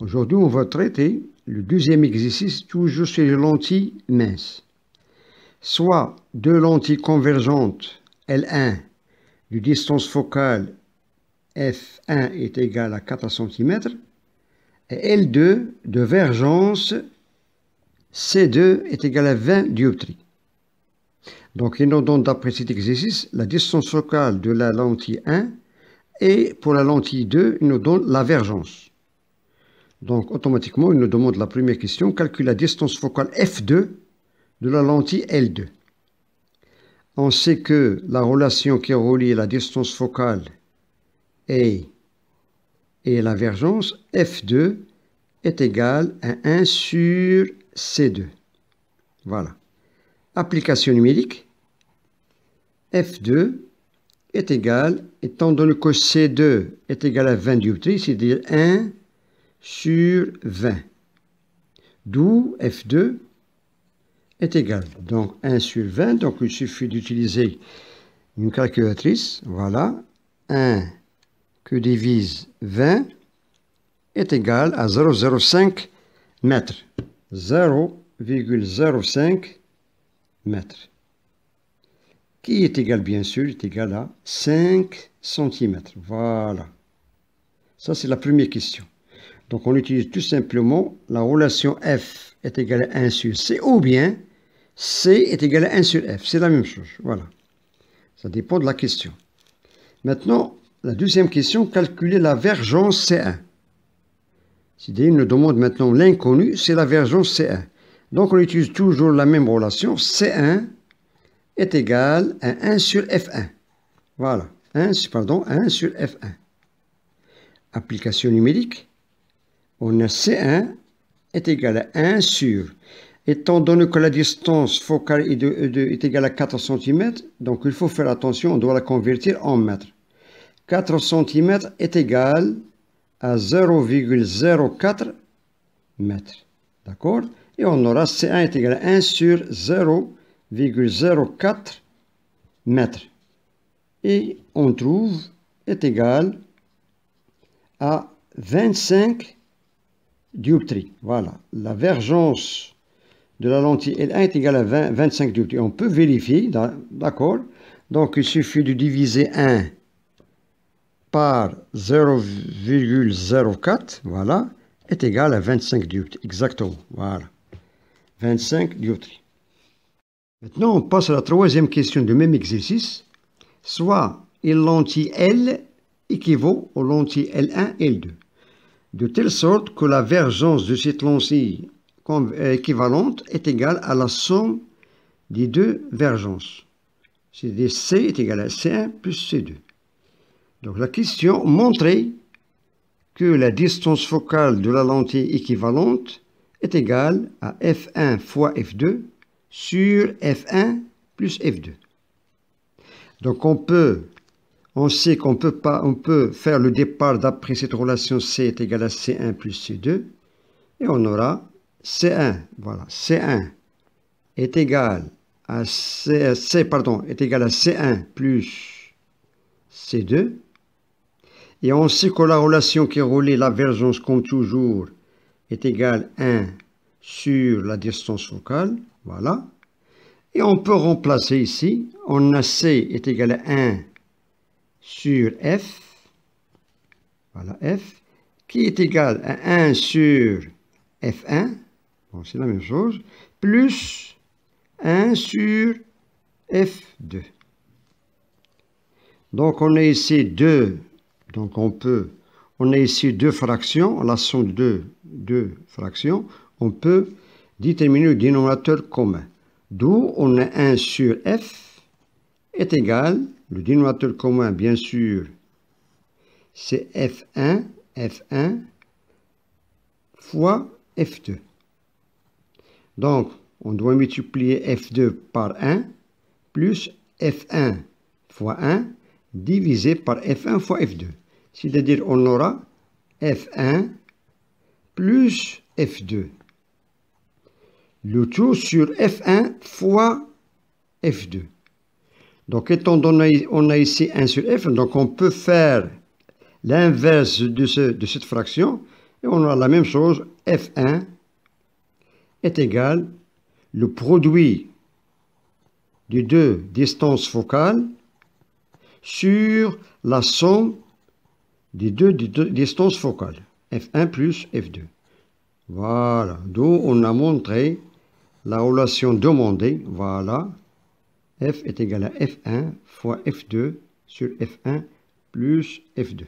Aujourd'hui, on va traiter le deuxième exercice, toujours sur les lentilles minces. Soit deux lentilles convergentes L1 de distance focale F1 est égale à 4 cm et L2 de vergence C2 est égale à 20 dioptries. Donc, il nous donne d'après cet exercice la distance focale de la lentille 1 et pour la lentille 2, il nous donne la vergence. Donc automatiquement, il nous demande la première question, calcule la distance focale F2 de la lentille L2. On sait que la relation qui relie la distance focale et, et la vergence F2 est égale à 1 sur C2. Voilà. Application numérique. F2 est égal, étant donné que C2 est égal à 20 dioptries, c'est-à-dire 1 sur 20. D'où F2 est égal. Donc 1 sur 20, donc il suffit d'utiliser une calculatrice. Voilà, 1 que divise 20 est égal à 0,05 m. 0,05 m. Qui est égal, bien sûr, est égal à 5 cm. Voilà. Ça, c'est la première question. Donc on utilise tout simplement la relation f est égale à 1 sur c ou bien c est égal à 1 sur f. C'est la même chose. Voilà. Ça dépend de la question. Maintenant, la deuxième question, calculer la vergence C1. à nous demande maintenant l'inconnu, c'est la vergence C1. Donc on utilise toujours la même relation, C1 est égal à 1 sur F1. Voilà, pardon, 1 sur F1. Application numérique, on a C1 hein, est égal à 1 sur, étant donné que la distance focale est, de, E2 est égale à 4 cm, donc il faut faire attention, on doit la convertir en mètres. 4 cm est égal à 0,04 mètres. D'accord Et on aura C1 est égal à 1 sur 0,04 mètres. Et on trouve est égal à 25 dioptrie Voilà, la vergence de la lentille L1 est égale à 20, 25 dioptrie. On peut vérifier, d'accord Donc, il suffit de diviser 1 par 0,04, voilà, est égal à 25 dioptrie. exactement, voilà. 25 dioptrie. Maintenant, on passe à la troisième question du même exercice. Soit une lentille L équivaut aux lentilles L1 et L2 de telle sorte que la vergence de cette lentille euh, équivalente est égale à la somme des deux vergences. C'est-à-dire C est égal à C1 plus C2. Donc la question montrer que la distance focale de la lentille équivalente est égale à F1 fois F2 sur F1 plus F2. Donc on peut on sait qu'on peut, pas, peut faire le départ d'après cette relation C est égal à C1 plus C2. Et on aura C1. Voilà, C1 est égal à C, pardon, est égal à C1 plus C2. Et on sait que la relation qui relie la vergence comme toujours est égale 1 sur la distance focale. Voilà. Et on peut remplacer ici. On a C est égal à 1 sur f, f, qui est égal à 1 sur f1, bon, c'est la même chose, plus 1 sur f2. Donc on a ici deux donc on peut, on a ici deux fractions, la somme de deux, deux fractions, on peut déterminer le dénominateur commun. D'où on a 1 sur f est égal à le dénominateur commun, bien sûr, c'est F1, F1 fois F2. Donc, on doit multiplier F2 par 1 plus F1 fois 1 divisé par F1 fois F2. C'est-à-dire, on aura F1 plus F2. Le tout sur F1 fois F2. Donc, étant donné on a ici 1 sur f, donc on peut faire l'inverse de, cette fraction. Et on a la même chose, f1 est égal le produit des deux distances focales sur la somme des deux, des distances focales, f1 plus f2. Voilà, d'où on a montré la relation demandée, voilà, f est égal à f1 fois f2 sur f1 plus f2.